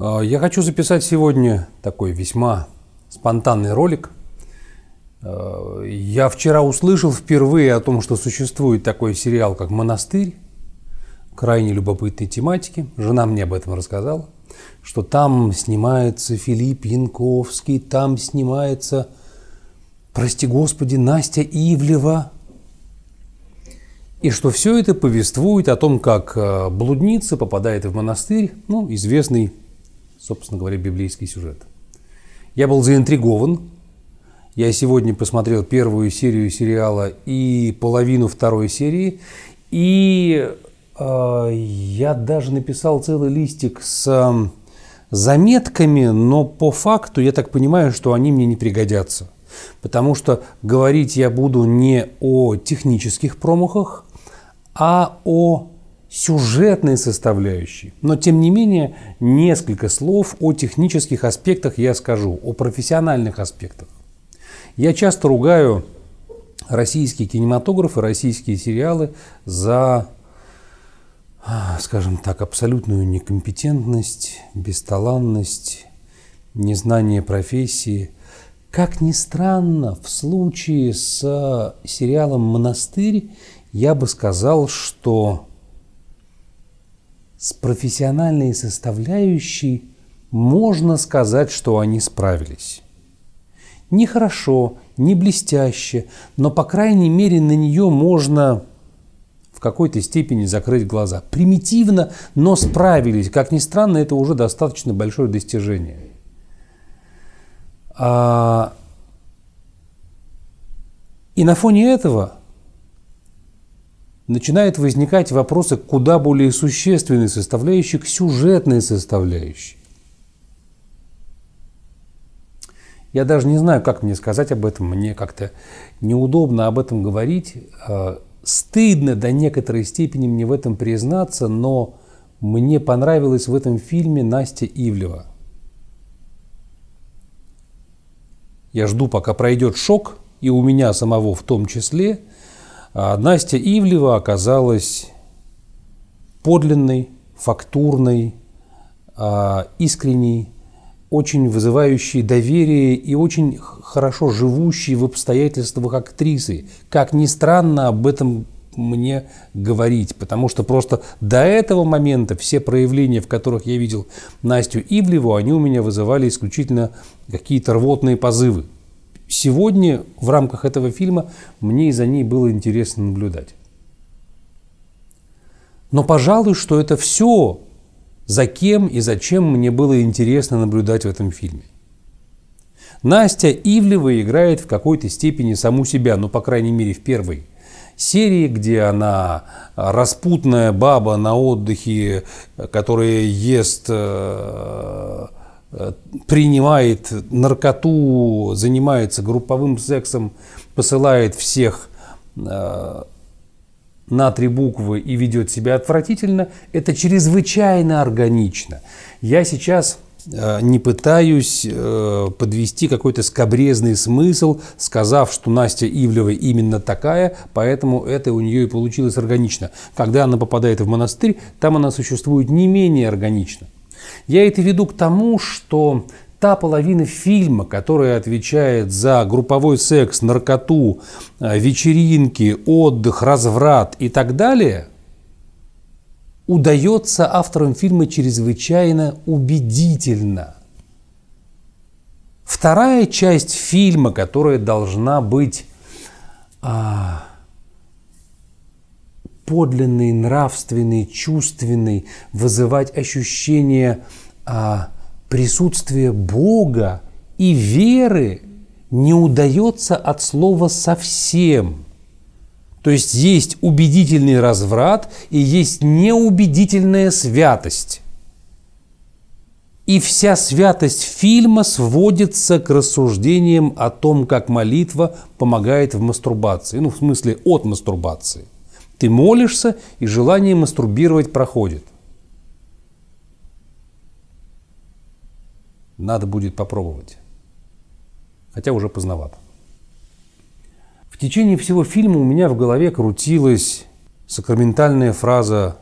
А, я хочу записать сегодня такой весьма спонтанный ролик. А, я вчера услышал впервые о том, что существует такой сериал, как «Монастырь», крайне любопытной тематики. Жена мне об этом рассказала, что там снимается Филипп Янковский, там снимается, прости господи, Настя Ивлева. И что все это повествует о том, как а, блудница попадает в монастырь, ну, известный собственно говоря, библейский сюжет. Я был заинтригован. Я сегодня посмотрел первую серию сериала и половину второй серии. И э, я даже написал целый листик с э, заметками, но по факту я так понимаю, что они мне не пригодятся. Потому что говорить я буду не о технических промахах, а о сюжетной составляющей. Но, тем не менее, несколько слов о технических аспектах я скажу, о профессиональных аспектах. Я часто ругаю российские кинематографы, российские сериалы за, а, скажем так, абсолютную некомпетентность, бесталанность, незнание профессии. Как ни странно, в случае с сериалом «Монастырь» я бы сказал, что с профессиональной составляющей можно сказать, что они справились. Не хорошо, не блестяще, но, по крайней мере, на нее можно в какой-то степени закрыть глаза. Примитивно, но справились. Как ни странно, это уже достаточно большое достижение. А... И на фоне этого – начинают возникать вопросы куда более существенной составляющей к сюжетной составляющей. Я даже не знаю, как мне сказать об этом, мне как-то неудобно об этом говорить. Э, стыдно до некоторой степени мне в этом признаться, но мне понравилась в этом фильме Настя Ивлева. Я жду, пока пройдет шок, и у меня самого в том числе – а Настя Ивлева оказалась подлинной, фактурной, а, искренней, очень вызывающей доверие и очень хорошо живущей в обстоятельствах актрисы. Как ни странно, об этом мне говорить, потому что просто до этого момента все проявления, в которых я видел Настю Ивлеву, они у меня вызывали исключительно какие-то рвотные позывы сегодня в рамках этого фильма мне и за ней было интересно наблюдать. Но, пожалуй, что это все, за кем и зачем мне было интересно наблюдать в этом фильме. Настя Ивлева играет в какой-то степени саму себя, ну, по крайней мере, в первой серии, где она э, распутная баба на отдыхе, э, которая ест э, Э, принимает наркоту, занимается групповым сексом, посылает всех э, на три буквы и ведет себя отвратительно, это чрезвычайно органично. Я сейчас э, не пытаюсь подвести какой-то скобрезный смысл, сказав, что Настя Ивлева именно такая, поэтому это у нее и получилось органично. Когда она попадает в монастырь, там она существует не менее органично. Я это веду к тому, что та половина фильма, которая отвечает за групповой секс, наркоту, э, вечеринки, отдых, разврат и так далее, удается авторам фильма чрезвычайно убедительно. Вторая часть фильма, которая должна быть а, подлинный, нравственный, чувственный, вызывать ощущение а, присутствия Бога и веры не удается от слова совсем. То есть есть убедительный разврат и есть неубедительная святость. И вся святость фильма сводится к рассуждениям о том, как молитва помогает в мастурбации. Ну, в смысле, от мастурбации – ты молишься, и желание мастурбировать проходит. Надо будет попробовать. Хотя уже поздновато. В течение всего фильма у меня в голове крутилась сакраментальная фраза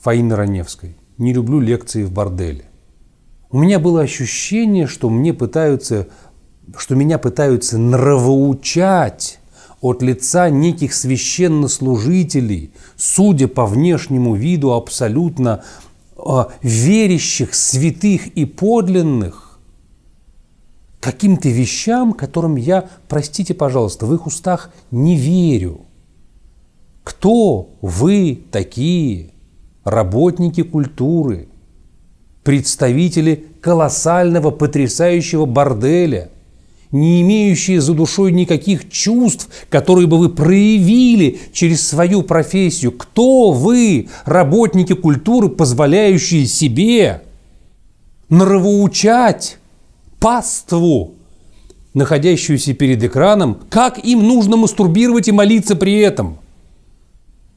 Фаины Раневской «Не люблю лекции в борделе». У меня было ощущение, что мне пытаются, что меня пытаются нравоучать от лица неких священнослужителей, судя по внешнему виду абсолютно а, верящих, святых и подлинных, каким-то вещам, которым я, простите, пожалуйста, в их устах не верю. Кто вы такие, работники культуры, представители колоссального, потрясающего борделя – не имеющие за душой никаких чувств, которые бы вы проявили через свою профессию. Кто вы, работники культуры, позволяющие себе нравоучать паству, находящуюся перед экраном, как им нужно мастурбировать и молиться при этом?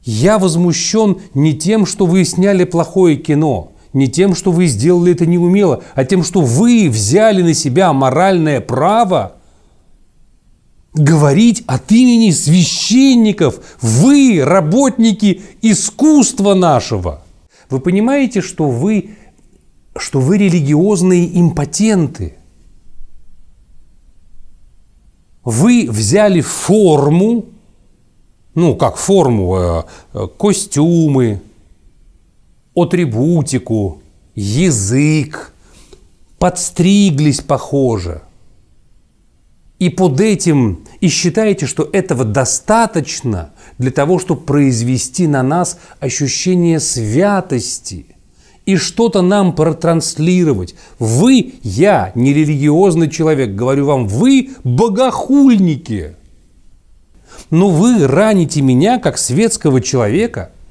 Я возмущен не тем, что вы сняли плохое кино – не тем, что вы сделали это неумело, а тем, что вы взяли на себя моральное право говорить от имени священников. Вы работники искусства нашего. Вы понимаете, что вы, что вы религиозные импотенты. Вы взяли форму, ну как форму, э, э, костюмы, атрибутику, язык, подстриглись похоже. И под этим, и считаете, что этого достаточно для того, чтобы произвести на нас ощущение святости и что-то нам протранслировать. Вы, я, нерелигиозный человек, говорю вам, вы богохульники. Но вы раните меня, как светского человека –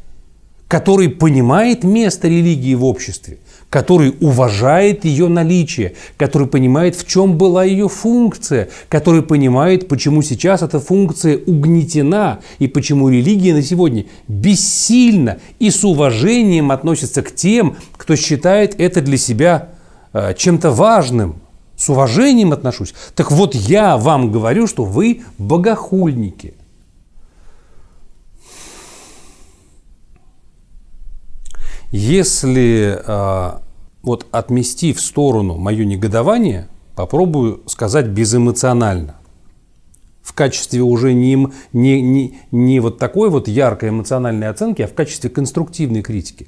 который понимает место религии в обществе, который уважает ее наличие, который понимает, в чем была ее функция, который понимает, почему сейчас эта функция угнетена и почему религия на сегодня бессильна и с уважением относится к тем, кто считает это для себя э, чем-то важным, с уважением отношусь. Так вот я вам говорю, что вы богохульники. Если а, вот отмести в сторону мое негодование, попробую сказать безэмоционально. В качестве уже не, не, не, не вот такой вот яркой эмоциональной оценки, а в качестве конструктивной критики.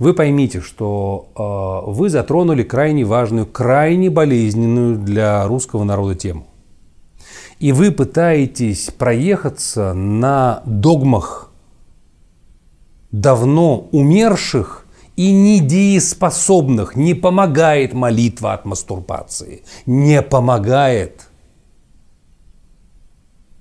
Вы поймите, что э, вы затронули крайне важную, крайне болезненную для русского народа тему. И вы пытаетесь проехаться на догмах давно умерших и недееспособных не помогает молитва от мастурбации. Не помогает.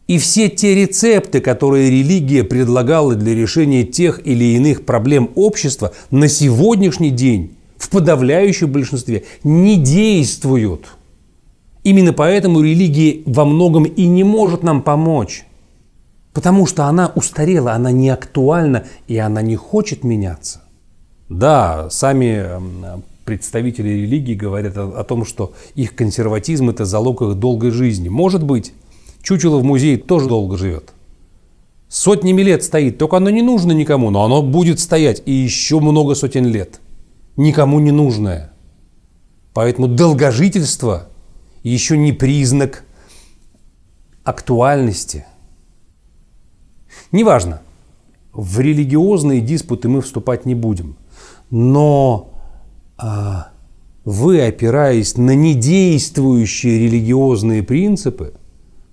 И все те рецепты, которые религия предлагала для решения тех или иных проблем общества, на сегодняшний день в подавляющем большинстве не действуют. Именно поэтому религия во многом и не может нам помочь. Потому что она устарела, она не актуальна, и она не хочет меняться. Да, сами представители религии говорят о, о том, что их консерватизм – это залог их долгой жизни. Может быть, чучело в музее тоже долго живет. Сотнями лет стоит, только оно не нужно никому, но оно будет стоять и еще много сотен лет. Никому не нужное. Поэтому долгожительство еще не признак актуальности. Неважно, в религиозные диспуты мы вступать не будем – но а, вы, опираясь на недействующие религиозные принципы,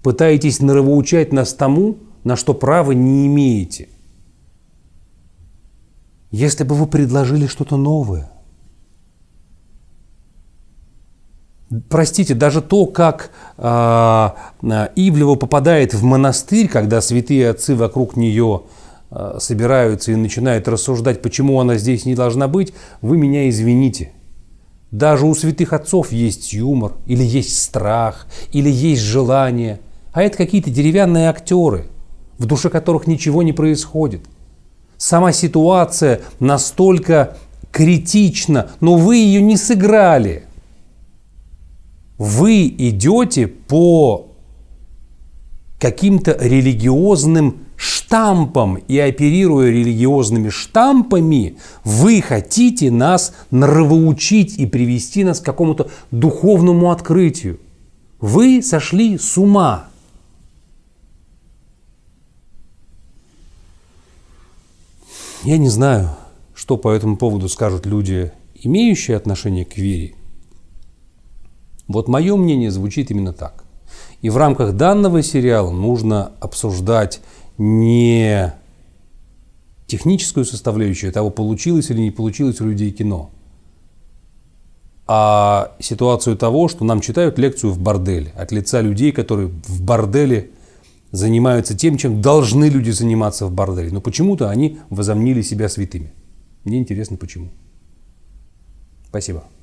пытаетесь нравоучать нас тому, на что права не имеете. Если бы вы предложили что-то новое, Простите, даже то, как э, а, а, Ивлева попадает в монастырь, когда святые отцы вокруг нее Э, собираются и начинают рассуждать, почему она здесь не должна быть, вы меня извините. Даже у святых отцов есть юмор, или есть страх, или есть желание. А это какие-то деревянные актеры, в душе которых ничего не происходит. Сама ситуация настолько критична, но вы ее не сыграли. Вы идете по каким-то религиозным штампом и оперируя религиозными штампами, вы хотите нас нравоучить и привести нас к какому-то духовному открытию. Вы сошли с ума. Я не знаю, что по этому поводу скажут люди, имеющие отношение к вере. Вот мое мнение звучит именно так. И в рамках данного сериала нужно обсуждать не техническую составляющую того, получилось или не получилось у людей кино, а ситуацию того, что нам читают лекцию в борделе от лица людей, которые в борделе занимаются тем, чем должны люди заниматься в борделе. Но почему-то они возомнили себя святыми. Мне интересно, почему. Спасибо.